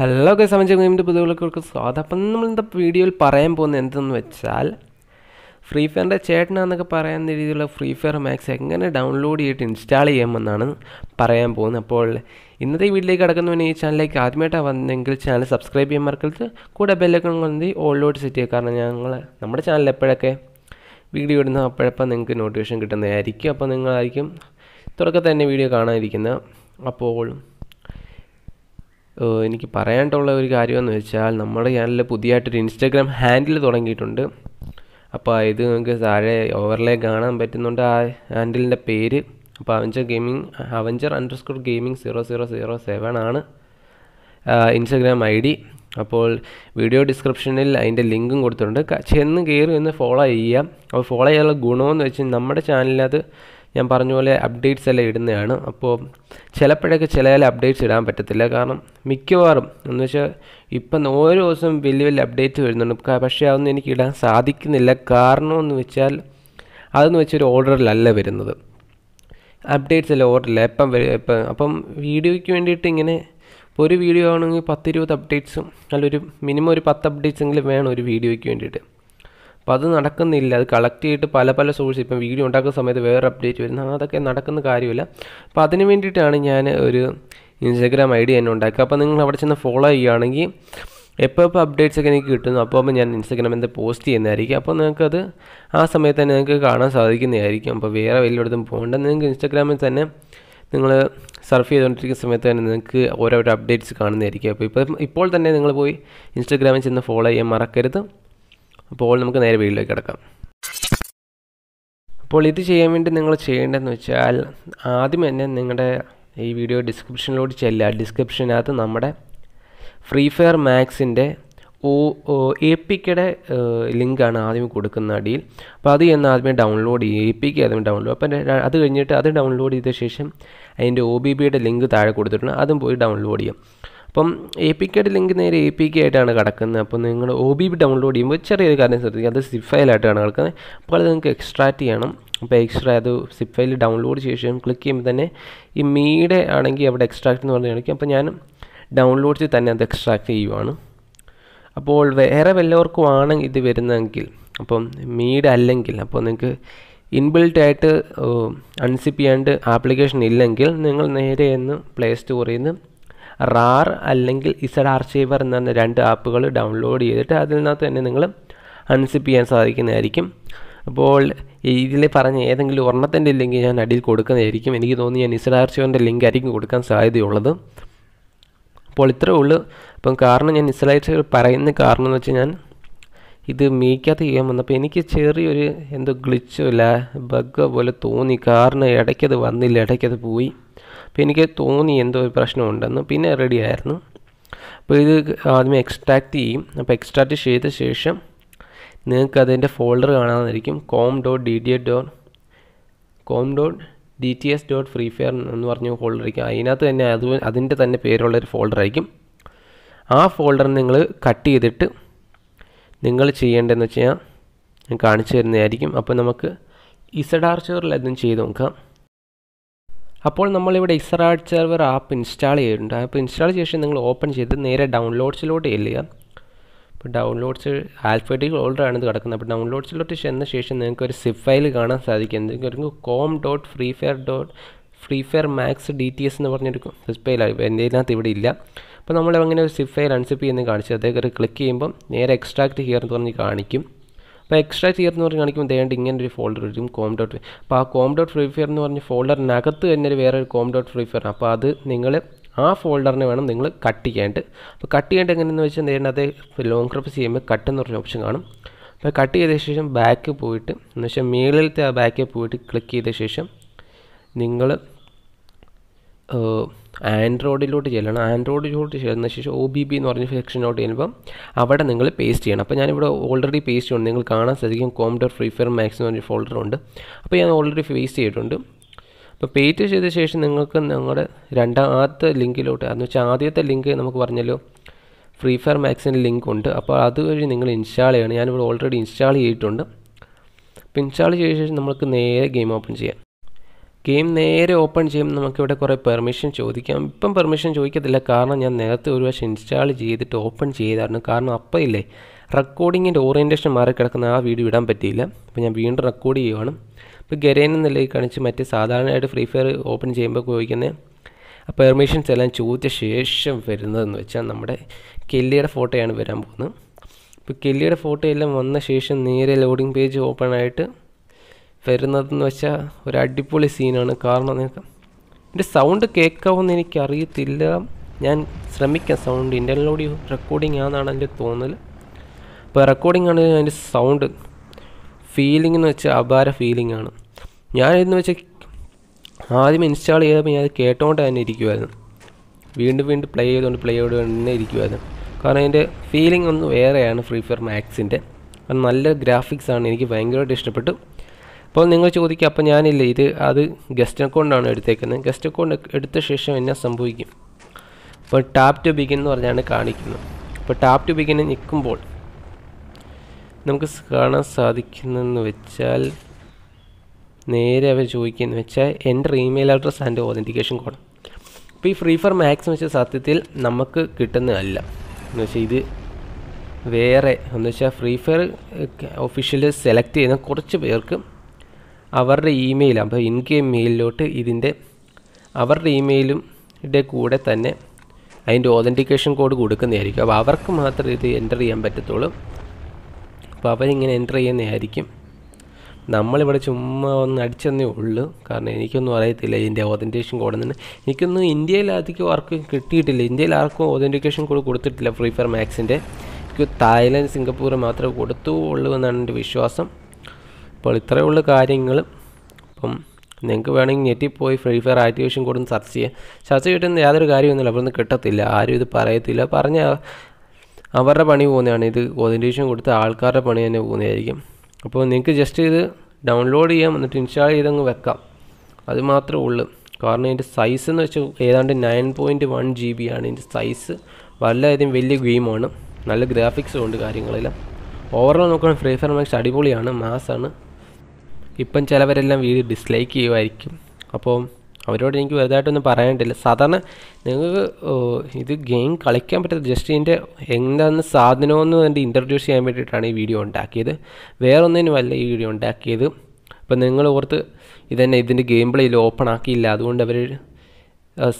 hello ഒക്കെ സംബന്ധിച്ച് ഗെയിമിൻ്റെ പുതിയ വിളിക്കൾക്ക് സ്വാഗതം അപ്പം നമ്മൾ ഇന്നത്തെ വീഡിയോയിൽ പറയാൻ പോകുന്നത് എന്തെന്ന് വെച്ചാൽ ഫ്രീ ഫയറിൻ്റെ ചേട്ടനാന്നൊക്കെ പറയുന്ന രീതിയിലുള്ള ഫ്രീ ഫയർ മാക്സ് എങ്ങനെ ഡൗൺലോഡ് ചെയ്തിട്ട് ഇൻസ്റ്റാൾ ചെയ്യാമെന്നാണ് പറയാൻ പോകുന്നത് അപ്പോൾ ഇന്നത്തെ വീട്ടിലേക്ക് കിടക്കുന്നവന് ഈ ചാനലിലേക്ക് ആദ്യമായിട്ടാണ് വന്നെങ്കിൽ ചാനൽ സബ്സ്ക്രൈബ് ചെയ്യാൻ മറക്കരുത് കൂടെ ബെല്ലൊക്കെ കൊണ്ടി ഓൾലോഡ് സെറ്റ് ചെയ്യുക കാരണം ഞങ്ങൾ നമ്മുടെ ചാനൽ എപ്പോഴൊക്കെ വീഡിയോ ഇടുന്ന അപ്പോഴപ്പം നിങ്ങൾക്ക് നോട്ടിഫിക്കേഷൻ കിട്ടുന്നതായിരിക്കും അപ്പോൾ നിങ്ങളായിരിക്കും തുടക്കത്തന്നെ തന്നെ വീഡിയോ കാണാതിരിക്കുന്നത് അപ്പോൾ എനിക്ക് പറയാനുള്ള ഒരു കാര്യമെന്ന് വെച്ചാൽ നമ്മുടെ ചാനലിൽ പുതിയതായിട്ടൊരു ഇൻസ്റ്റാഗ്രാം ഹാൻഡിൽ തുടങ്ങിയിട്ടുണ്ട് അപ്പോൾ ഇത് നിങ്ങൾക്ക് താഴെ ഓവർലേ കാണാൻ പറ്റുന്നുണ്ട് ആ ഹാൻഡിലിൻ്റെ പേര് അപ്പോൾ avenger gaming avenger underscore gaming zero zero zero seven ആണ് ഇൻസ്റ്റഗ്രാം ഐ ഡി അപ്പോൾ വീഡിയോ ഡിസ്ക്രിപ്ഷനിൽ അതിൻ്റെ ലിങ്കും കൊടുത്തിട്ടുണ്ട് ചെന്ന് കയറി ഒന്ന് ഫോളോ ചെയ്യാം അപ്പോൾ ഫോളോ ചെയ്യാനുള്ള ഗുണമെന്ന് വെച്ചാൽ നമ്മുടെ ചാനലിനകത്ത് ഞാൻ പറഞ്ഞ പോലെ അപ്ഡേറ്റ്സ് എല്ലാം ഇടുന്നതാണ് അപ്പോൾ ചിലപ്പോഴൊക്കെ ചില അപ്ഡേറ്റ്സ് ഇടാൻ പറ്റത്തില്ല കാരണം മിക്കവാറും എന്ന് വെച്ചാൽ ഇപ്പം ഓരോ ദിവസം വലിയ വലിയ അപ്ഡേറ്റ് വരുന്നുണ്ട് പക്ഷേ അതൊന്നും എനിക്ക് ഇടാൻ സാധിക്കുന്നില്ല കാരണമെന്ന് വെച്ചാൽ അതെന്ന് വെച്ചൊരു ഓർഡറിലല്ല വരുന്നത് അപ്ഡേറ്റ്സ് എല്ലാം ഓർഡറില്ല എപ്പം വരും എപ്പം അപ്പം വീഡിയോയ്ക്ക് വേണ്ടിയിട്ട് ഇങ്ങനെ ഒരു വീഡിയോ ആണെങ്കിൽ പത്തിരുപത് അപ്ഡേറ്റ്സും അല്ലൊരു മിനിമം ഒരു പത്ത് അപ്ഡേറ്റ്സ് എങ്കിലും വേണം ഒരു വീഡിയോയ്ക്ക് വേണ്ടിയിട്ട് അപ്പോൾ അത് നടക്കുന്നില്ല അത് കളക്ട് ചെയ്തിട്ട് പല പല സോഴ്സ് ഇപ്പം വീഡിയോ ഉണ്ടാക്കുന്ന സമയത്ത് വേറെ അപ്ഡേറ്റ് വരുന്ന അതൊക്കെ നടക്കുന്ന കാര്യമില്ല അപ്പോൾ അതിന് വേണ്ടിയിട്ടാണ് ഞാൻ ഒരു ഇൻസ്റ്റാഗ്രാം ഐ ഡി തന്നെ ഉണ്ടാക്കുക അപ്പോൾ നിങ്ങൾ അവിടെ ചെന്ന് ഫോളോ ചെയ്യുകയാണെങ്കിൽ എപ്പോൾ എപ്പോൾ അപ്ഡേറ്റ്സ് ഒക്കെ എനിക്ക് കിട്ടുന്നു അപ്പോൾ അപ്പോൾ ഞാൻ ഇൻസ്റ്റാഗ്രാമിൽ എന്താ പോസ്റ്റ് ചെയ്യുന്നതായിരിക്കും അപ്പോൾ നിങ്ങൾക്കത് ആ സമയത്ത് തന്നെ നിങ്ങൾക്ക് കാണാൻ സാധിക്കുന്നതായിരിക്കും അപ്പോൾ വേറെ വലിയടത്തും പോകേണ്ട നിങ്ങൾക്ക് ഇൻസ്റ്റാഗ്രാമിൽ തന്നെ നിങ്ങൾ സർഫ് ചെയ്തുകൊണ്ടിരിക്കുന്ന സമയത്ത് തന്നെ നിങ്ങൾക്ക് ഓരോരോ അപ്ഡേറ്റ്സ് കാണുന്നതായിരിക്കും അപ്പോൾ ഇപ്പോൾ ഇപ്പോൾ തന്നെ നിങ്ങൾ പോയി ഇൻസ്റ്റാഗ്രാമിൽ ചെന്ന് ഫോളോ ചെയ്യാൻ മറക്കരുത് അപ്പോൾ നമുക്ക് നേരെ വീട്ടിലേക്ക് കിടക്കാം അപ്പോൾ ഇത് ചെയ്യാൻ വേണ്ടി നിങ്ങൾ ചെയ്യേണ്ടതെന്ന് വെച്ചാൽ ആദ്യം തന്നെ നിങ്ങളുടെ ഈ വീഡിയോ ഡിസ്ക്രിപ്ഷനിലോട്ട് ചെല്ലുക ഡിസ്ക്രിപ്ഷനകത്ത് നമ്മുടെ ഫ്രീ ഫയർ മാക്സിൻ്റെ ഓ എ കെയുടെ ലിങ്കാണ് ആദ്യം കൊടുക്കുന്ന അടിയിൽ അപ്പോൾ അത് എന്ന് ആദ്യമേ ഡൗൺലോഡ് ചെയ്യും എ കെ ആദ്യം ഡൗൺലോഡ് അപ്പം അത് കഴിഞ്ഞിട്ട് അത് ഡൗൺലോഡ് ചെയ്ത ശേഷം അതിൻ്റെ ഒ ബി ബിയുടെ ലിങ്ക് താഴെ കൊടുത്തിട്ടുണ്ട് അതും പോയി ഡൗൺലോഡ് ചെയ്യാം അപ്പം എ പി കെയുടെ ലിങ്ക് നേരെ എ പി കെ ആയിട്ടാണ് കിടക്കുന്നത് അപ്പോൾ നിങ്ങൾ ഒ ബി ബി ഡൗൺലോഡ് ചെയ്യുമ്പോൾ ചെറിയൊരു കാര്യം ശ്രദ്ധിക്കുക അത് സിപ്പ് ഫയലായിട്ടാണ് കിടക്കുന്നത് അപ്പോൾ അത് നിങ്ങൾക്ക് എക്സ്ട്രാക്ട് ചെയ്യണം അപ്പോൾ എക്സ്ട്രാ അത് സിപ്പ് ഫയൽ ഡൗൺലോഡ് ചെയ്ത ശേഷം ക്ലിക്ക് ചെയ്യുമ്പോൾ തന്നെ ഈ മീയുടെ ആണെങ്കിൽ അവിടെ എക്സ്ട്രാക്ട് എന്ന് പറഞ്ഞു കാണിക്കും അപ്പോൾ ഞാൻ ഡൗൺലോഡ് ചെയ്ത് തന്നെ അത് എക്സ്ട്രാക്ട് ചെയ്യുവാണ് അപ്പോൾ വേറെ വല്ലവർക്കും ആണ് ഇത് വരുന്നതെങ്കിൽ അപ്പം മീഡ് അല്ലെങ്കിൽ അപ്പോൾ നിങ്ങൾക്ക് ഇൻബിൽറ്റ് ആയിട്ട് അൺസിപ്പ് ചെയ്യാണ്ട് ആപ്ലിക്കേഷൻ ഇല്ലെങ്കിൽ നിങ്ങൾ നേരെ ഒന്ന് പ്ലേ സ്റ്റോറിൽ നിന്ന് റാർ അല്ലെങ്കിൽ ഇസഡ് ആർച്ചൈവർ എന്ന് പറഞ്ഞ രണ്ട് ആപ്പുകൾ ഡൗൺലോഡ് ചെയ്തിട്ട് അതിൽ നിന്നകത്ത് തന്നെ നിങ്ങൾ അൺസിപ്പ് ചെയ്യാൻ സാധിക്കുന്നതായിരിക്കും അപ്പോൾ ഇതിൽ പറഞ്ഞ ഏതെങ്കിലും ഒരെണ്ണത്തിൻ്റെ ലിങ്ക് ഞാൻ അടിയിൽ കൊടുക്കുന്നതായിരിക്കും എനിക്ക് തോന്നുന്നു ഞാൻ ഇസഡ് ആർച്ചൈവറിൻ്റെ ലിങ്ക് ആയിരിക്കും കൊടുക്കാൻ സാധ്യതയുള്ളത് അപ്പോൾ ഇത്രേ ഉള്ളൂ അപ്പം കാരണം ഞാൻ ഇസ്രായേൽസ് പറയുന്ന കാരണം എന്ന് വെച്ചാൽ ഞാൻ ഇത് മീക്കാത്ത ചെയ്യാൻ വന്നപ്പോൾ എനിക്ക് ചെറിയൊരു എന്തോ ഗ്ലിച്ചോ ഇല്ല ബഗ്ഗോ പോലെ തോന്നി കാരണം ഇടയ്ക്കത് വന്നില്ല ഇടയ്ക്കത് പോയി അപ്പോൾ എനിക്ക് തോന്നി എന്തോ ഒരു പ്രശ്നം ഉണ്ടെന്ന് പിന്നെ റെഡി ആയിരുന്നു അപ്പോൾ ഇത് ആദ്യം എക്സ്ട്രാക്റ്റ് ചെയ്യും അപ്പോൾ എക്സ്ട്രാക്റ്റ് ചെയ്ത ശേഷം നിങ്ങൾക്ക് അതിൻ്റെ ഫോൾഡർ കാണാമെന്നായിരിക്കും com dot D D A dot com dot D T S dot free fire എന്ന് പറഞ്ഞ ഫോൾഡർ ആയിരിക്കും അതിനകത്ത് തന്നെ അത് അതിൻ്റെ തന്നെ പേരുള്ളൊരു ഫോൾഡർ ആയിരിക്കും ആ ഫോൾഡർ നിങ്ങൾ കട്ട് ചെയ്തിട്ട് നിങ്ങൾ ചെയ്യേണ്ടതെന്ന് വെച്ച് കഴിഞ്ഞാൽ ഞാൻ കാണിച്ചു തരുന്നതായിരിക്കും അപ്പോൾ നമുക്ക് ഇസഡാർച്ചറിൽ അതും ചെയ്ത് നോക്കാം അപ്പോൾ നമ്മളിവിടെ ഇസ്രാഡ് സെർവർ ആപ്പ് ഇൻസ്റ്റാൾ ചെയ്തിട്ടുണ്ട് ആപ്പ് ഇൻസ്റ്റാൾ ചെയ്ത ശേഷം നിങ്ങൾ ഓപ്പൺ ചെയ്ത് നേരെ ഡൗൺലോഡ്സിലോട്ട് ചെല്ലുക ഇപ്പോൾ ഡൗൺലോഡ്സ് ആൽഫബറ്റിക് ഓൾഡറാണ് ആണ് ഇത് കിടക്കുന്നത് അപ്പോൾ ഡൗൺലോഡ്സിലോട്ട് ചെന്ന ശേഷം നിങ്ങൾക്ക് ഒരു സിപ്പ് ഫയൽ കാണാൻ സാധിക്കും എന്തെങ്കിലും com dot free fire dot free fire max D T S എന്ന് പറഞ്ഞൊരു സിപ്പ് ഫയലാണ് എൻ്റെ ഇതിനകത്ത് ഇവിടെ ഇല്ല അപ്പോൾ നമ്മൾ അങ്ങനെ ഒരു സിപ്പ് ഫയൽ അൺസിപ്പ് ചെയ്യുന്നത് കാണിച്ചു അതേ ക്ലിക്ക് ചെയ്യുമ്പോൾ നേരെ എക്സ്ട്രാക്ട് ഹിയർ എന്ന് പറഞ്ഞ് കാണിക്കും അപ്പോൾ എക്സ്ട്രാ തിയർ എന്ന് പറഞ്ഞ് കാണിക്കുമ്പോൾ ദേണ്ട് ഇങ്ങനെ ഒരു ഫോൾഡർ വരും കോം ഡോട്ട് അപ്പോൾ ആ കോം ഡോട്ട് ഫ്രീ ഫയർ എന്ന് പറഞ്ഞ ഫോൾഡറിനകത്ത് തന്നെ ഒരു വേറെ ഒരു കോം ഡോട്ട് ഫ്രീ ഫയർ അപ്പോൾ അത് നിങ്ങൾ ആ ഫോൾഡറിനെ വേണം നിങ്ങൾ കട്ട് ചെയ്യേണ്ടത് അപ്പോൾ കട്ട് ചെയ്യേണ്ട എങ്ങനെയെന്ന് വെച്ചാൽ നേരിട്ട് അതേ ലോങ് ക്രപ്പ് ചെയ്യുമ്പോൾ കട്ട് എന്ന് പറഞ്ഞ ഓപ്ഷൻ കാണും അപ്പോൾ കട്ട് ചെയ്ത ശേഷം ബാക്ക് പോയിട്ട് എന്ന് വെച്ചാൽ മേളിലത്തെ ആ ബാക്കിൽ പോയിട്ട് ക്ലിക്ക് ചെയ്ത ശേഷം നിങ്ങൾ ആൻഡ്രോയിഡിലോട്ട് ചെല്ലണം ആൻഡ്രോയിഡിലോട്ട് ചെല്ലുന്ന ശേഷം ഒ ബി ബി എന്ന് പറഞ്ഞ സെക്ഷനിലോട്ട് ചെല്ലുമ്പം അവിടെ നിങ്ങൾ പേസ്റ്റ് ചെയ്യണം അപ്പോൾ ഞാനിവിടെ ഓൾറെഡി പേസ്റ്റ് ചെയ്യണം നിങ്ങൾ കാണാൻ സാധിക്കും കോംപ്യൂട്ടർ ഫ്രീ ഫയർ മാക്സ് എന്ന് പറഞ്ഞ ഫോൾഡർ ഉണ്ട് അപ്പോൾ ഞാൻ ഓൾറെഡി പേസ്റ്റ് ചെയ്തിട്ടുണ്ട് അപ്പോൾ പേറ്റ് ചെയ്ത ശേഷം നിങ്ങൾക്ക് നിങ്ങളുടെ രണ്ടാമത്തെ ലിങ്കിലോട്ട് എന്ന് വെച്ചാൽ ആദ്യത്തെ ലിങ്ക് നമുക്ക് പറഞ്ഞല്ലോ ഫ്രീ ഫയർ മാക്സിൻ്റെ ലിങ്ക് ഉണ്ട് അപ്പോൾ അതുവഴി നിങ്ങൾ ഇൻസ്റ്റാൾ ചെയ്യണം ഞാനിവിടെ ഓൾറെഡി ഇൻസ്റ്റാൾ ചെയ്തിട്ടുണ്ട് അപ്പോൾ ഇൻസ്റ്റാൾ ചെയ്ത ശേഷം നമുക്ക് നേരെ ഗെയിം ഓപ്പൺ ചെയ്യാം ഗെയിം നേരെ ഓപ്പൺ ചെയ്യുമ്പോൾ നമുക്കിവിടെ കുറേ പെർമിഷൻ ചോദിക്കാം ഇപ്പം പെർമിഷൻ ചോദിക്കത്തില്ല കാരണം ഞാൻ നേരത്തെ ഒരു പക്ഷേ ഇൻസ്റ്റാൾ ചെയ്തിട്ട് ഓപ്പൺ ചെയ്തായിരുന്നു കാരണം അപ്പം ഇല്ലേ റെക്കോർഡിങ്ങിൻ്റെ ഓറിയൻറ്റേഷൻ മാറി കിടക്കുന്ന ആ വീഡിയോ ഇടാൻ പറ്റിയില്ല അപ്പോൾ ഞാൻ വീണ്ടും റെക്കോർഡ് ചെയ്യുവാണ് അപ്പോൾ ഗരേൻ എന്നുള്ളത് കാണിച്ച് മറ്റേ സാധാരണയായിട്ട് ഫ്രീ ഫയർ ഓപ്പൺ ചെയ്യുമ്പോൾ ചോദിക്കുന്നത് ആ പെർമിഷൻസ് എല്ലാം ചോദിച്ച ശേഷം വരുന്നതെന്ന് വെച്ചാൽ നമ്മുടെ കെല്ലിയുടെ ഫോട്ടോയാണ് വരാൻ പോകുന്നത് അപ്പോൾ കെല്ലിയുടെ ഫോട്ടോ എല്ലാം വന്ന ശേഷം നേരെ ലോഡിംഗ് പേജ് ഓപ്പൺ ആയിട്ട് വരുന്നതെന്ന് വെച്ചാൽ ഒരു അടിപൊളി സീനാണ് കാരണം നിങ്ങൾക്ക് എൻ്റെ സൗണ്ട് കേൾക്കാവുമെന്ന് എനിക്കറിയത്തില്ല ഞാൻ ശ്രമിക്കാം സൗണ്ട് ഇൻ്റർണൽ ഓഡിയോ റെക്കോർഡിംഗ് ആണെന്നാണ് എൻ്റെ തോന്നൽ അപ്പോൾ റെക്കോർഡിംഗ് ആണ് അതിൻ്റെ സൗണ്ട് ഫീലിംഗ് എന്ന് വെച്ചാൽ അപാര ഫീലിംഗ് ആണ് എന്ന് വെച്ചാൽ ആദ്യം ഇൻസ്റ്റാൾ ചെയ്തപ്പോൾ ഞാൻ കേട്ടുകൊണ്ട് തന്നെ ഇരിക്കുമായിരുന്നു വീണ്ടും വീണ്ടും പ്ലേ ചെയ്തുകൊണ്ട് പ്ലേ ചെയ്തുകൊണ്ട് തന്നെ ഇരിക്കുമായിരുന്നു കാരണം അതിൻ്റെ ഫീലിംഗ് ഒന്ന് വേറെയാണ് ഫ്രീ ഫയർ മാക്സിൻ്റെ നല്ല ഗ്രാഫിക്സ് ആണ് എനിക്ക് ഭയങ്കരമായിട്ട് ഇഷ്ടപ്പെട്ടു അപ്പോൾ നിങ്ങൾ ചോദിക്കുക അപ്പോൾ ഞാനില്ല ഇത് അത് ഗസ്റ്റ് അക്കൗണ്ടാണ് എടുത്തേക്കുന്നത് ഗസ്റ്റ് അക്കൗണ്ട് എടുത്ത ശേഷം എന്നാ സംഭവിക്കും അപ്പോൾ ടാപ്പ് ടു ബിഗിൻ എന്ന് പറഞ്ഞാണ് കാണിക്കുന്നത് അപ്പോൾ ടാപ്പ് ടു ബിഗിന് നിൽക്കുമ്പോൾ നമുക്ക് കാണാൻ സാധിക്കുന്നതെന്ന് വെച്ചാൽ നേരെ അവർ ചോദിക്കുന്നത് വെച്ചാൽ എൻ്റെ email address and authentication code അപ്പോൾ ഈ ഫ്രീ ഫയർ മാക്സ് എന്ന് വെച്ചാൽ സത്യത്തിൽ നമുക്ക് കിട്ടുന്നതല്ല എന്ന് വെച്ചാൽ ഇത് വേറെ എന്ന് വെച്ചാൽ ഫ്രീ ഫയർ ഒഫീഷ്യൽ സെലക്ട് ചെയ്യുന്ന കുറച്ച് പേർക്ക് അവരുടെ ഇമെയിൽ അപ്പോൾ എനിക്ക് മെയിലിലോട്ട് ഇതിൻ്റെ അവരുടെ ഇമെയിലിൻ്റെ കൂടെ തന്നെ അതിൻ്റെ ഓതൻറ്റിക്കേഷൻ കോഡ് കൊടുക്കുന്നതായിരിക്കും അപ്പോൾ അവർക്ക് മാത്രമേ ഇത് എൻ്റർ ചെയ്യാൻ പറ്റത്തുള്ളൂ അപ്പോൾ അവരിങ്ങനെ എൻ്റർ ചെയ്യുന്നതായിരിക്കും നമ്മളിവിടെ ചുമ്മാ ഒന്ന് അടിച്ചെന്നേ ഉള്ളൂ കാരണം എനിക്കൊന്നും അറിയത്തില്ല ഇതിൻ്റെ ഓതൻറ്റിക്കേഷൻ കോഡ് തന്നെ എനിക്കൊന്നും ഇന്ത്യയിൽ അധികം ആർക്കും കിട്ടിയിട്ടില്ല ഇന്ത്യയിൽ ആർക്കും ഓതൻറ്റിക്കേഷൻ കോഡ് കൊടുത്തിട്ടില്ല ഫ്രീ ഫയർ മാക്സിൻ്റെ എനിക്ക് തായ്ലാൻഡ് സിംഗപ്പൂർ മാത്രമേ കൊടുത്തുള്ളൂ എന്നാണ് എൻ്റെ വിശ്വാസം അപ്പോൾ ഇത്രയേ ഉള്ളൂ കാര്യങ്ങൾ അപ്പം നിങ്ങൾക്ക് വേണമെങ്കിൽ നെറ്റിൽ പോയി free fire activation code search ചെയ്യാം സെർച്ച് ചെയ്തിട്ട് യാതൊരു കാര്യമൊന്നുമില്ല അവിടുന്ന് കിട്ടത്തില്ല ആരും ഇത് പറയത്തില്ല പറഞ്ഞ അവരുടെ പണി പോകുന്നതാണ് ഇത് ഓതൻറ്റേഷൻ കൊടുത്ത ആൾക്കാരുടെ പണി തന്നെ പോകുന്നതായിരിക്കും അപ്പോൾ നിങ്ങൾക്ക് ജസ്റ്റ് ഇത് ഡൗൺലോഡ് ചെയ്യാം എന്നിട്ട് ഇൻസ്റ്റാൾ ചെയ്തങ്ങ് വെക്കാം അത് മാത്രമേ ഉള്ളൂ കാരണം ഇതിൻ്റെ സൈസ് എന്ന് വെച്ചാൽ ഏതാണ്ട് nine point one G B ആണ് ഇതിൻ്റെ സൈസ് വല്ലതും വലിയ ഗെയിമാണ് നല്ല ഗ്രാഫിക്സും ഉണ്ട് കാര്യങ്ങളെല്ലാം ഓവറോൾ നോക്കുകയാണെങ്കിൽ ഫ്രീ ഫയർ മാക്സ് അടിപൊളിയാണ് ആണ് ഇപ്പം ചിലവരെല്ലാം വീഡിയോ ഡിസ്ലൈക്ക് ചെയ്യുമായിരിക്കും അപ്പോൾ അവരോട് എനിക്ക് വലുതായിട്ടൊന്നും പറയാനിട്ടില്ല സാധാരണ നിങ്ങൾക്ക് ഇത് ഗെയിം കളിക്കാൻ പറ്റാത്ത ജസ്റ്റ് ഇതിൻ്റെ എന്താണെന്ന് സാധനമെന്ന് എൻ്റെ ഇൻട്രൊഡ്യൂസ് ചെയ്യാൻ വേണ്ടിയിട്ടാണ് ഈ വീഡിയോ ഉണ്ടാക്കിയത് വേറൊന്നിനുമല്ല ഈ വീഡിയോ ഉണ്ടാക്കിയത് അപ്പം നിങ്ങൾ ഓർത്ത് ഇതന്നെ ഇതിൻ്റെ ഗെയിം പ്ലേ ഇതിൽ ഓപ്പൺ ആക്കിയില്ല അതുകൊണ്ട് അവർ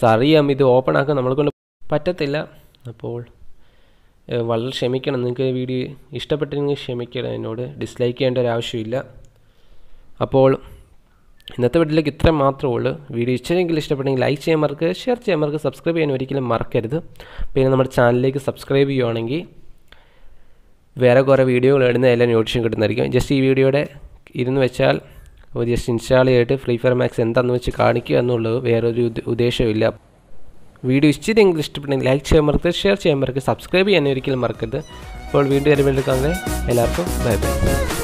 സറിയാം ഇത് ഓപ്പൺ ആക്കാൻ നമ്മളെ കൊണ്ട് പറ്റത്തില്ല അപ്പോൾ വളരെ ക്ഷമിക്കണം നിങ്ങൾക്ക് വീഡിയോ ഇഷ്ടപ്പെട്ടെങ്കിൽ ക്ഷമിക്കണം എന്നോട് ഡിസ്ലൈക്ക് ചെയ്യേണ്ട ഒരു ആവശ്യമില്ല അപ്പോൾ ഇന്നത്തെ വീട്ടിലേക്ക് ഇത്രയും മാത്രമേ ഉള്ളൂ വീഡിയോ ഇഷ്ടമെങ്കിൽ ഇഷ്ടപ്പെട്ടെങ്കിൽ ലൈക്ക് ചെയ്യാൻ മറക്കുക ഷെയർ ചെയ്യാൻ മറക്കുക സബ്സ്ക്രൈബ് ചെയ്യാൻ ഒരിക്കലും മറക്കരുത് പിന്നെ നമ്മുടെ ചാനലിലേക്ക് സബ്സ്ക്രൈബ് ചെയ്യുവാണെങ്കിൽ വേറെ കുറേ വീഡിയോകൾ ഇടുന്ന എല്ലാ നോട്ടീഷൻ കിട്ടുന്നതായിരിക്കും ജസ്റ്റ് ഈ വീഡിയോയുടെ ഇരുന്ന് വെച്ചാൽ ഒരു ജസ്റ്റ് ഇൻസ്റ്റാൾ ചെയ്തിട്ട് ഫ്രീ ഫയർ മാക്സ് എന്താണെന്ന് വെച്ച് കാണിക്കുക എന്നുള്ളത് വേറൊരു ഉദ്ദേശമില്ല വീഡിയോ ഇഷ്ടമെങ്കിൽ ഇഷ്ടപ്പെട്ടെങ്കിൽ ലൈക്ക് ചെയ്യാൻ മറക്കരുത് ഷെയർ ചെയ്യാൻ മറക്കുക സബ്സ്ക്രൈബ് ചെയ്യാൻ ഒരിക്കലും മറക്കരുത് അപ്പോൾ വീണ്ടും വരുമ്പോഴേക്കാണെങ്കിൽ എല്ലാവർക്കും ബൈ ബൈ